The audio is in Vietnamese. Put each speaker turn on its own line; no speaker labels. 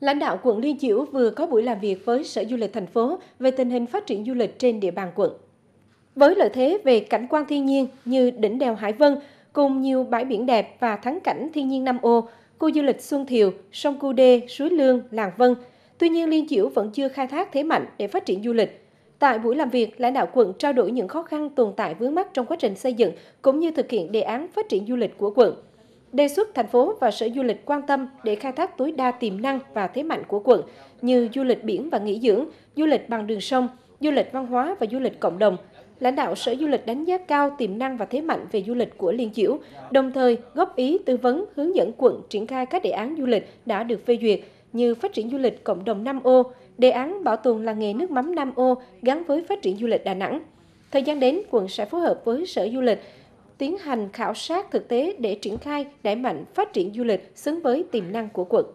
Lãnh đạo quận Liên Chiểu vừa có buổi làm việc với Sở Du lịch thành phố về tình hình phát triển du lịch trên địa bàn quận. Với lợi thế về cảnh quan thiên nhiên như đỉnh đèo Hải Vân, cùng nhiều bãi biển đẹp và thắng cảnh thiên nhiên Nam Ô, khu du lịch Xuân Thiều, sông Cu Đê, Suối Lương, Làng Vân. Tuy nhiên, Liên Chiểu vẫn chưa khai thác thế mạnh để phát triển du lịch. Tại buổi làm việc, lãnh đạo quận trao đổi những khó khăn tồn tại vướng mắt trong quá trình xây dựng cũng như thực hiện đề án phát triển du lịch của quận đề xuất thành phố và Sở Du lịch quan tâm để khai thác tối đa tiềm năng và thế mạnh của quận như du lịch biển và nghỉ dưỡng, du lịch bằng đường sông, du lịch văn hóa và du lịch cộng đồng. Lãnh đạo Sở Du lịch đánh giá cao tiềm năng và thế mạnh về du lịch của Liên Chiểu, đồng thời góp ý tư vấn hướng dẫn quận triển khai các đề án du lịch đã được phê duyệt như phát triển du lịch cộng đồng Nam Ô, đề án bảo tồn làng nghề nước mắm Nam Ô gắn với phát triển du lịch Đà Nẵng. Thời gian đến, quận sẽ phối hợp với Sở Du lịch tiến hành khảo sát thực tế để triển khai đẩy mạnh phát triển du lịch xứng với tiềm năng của quận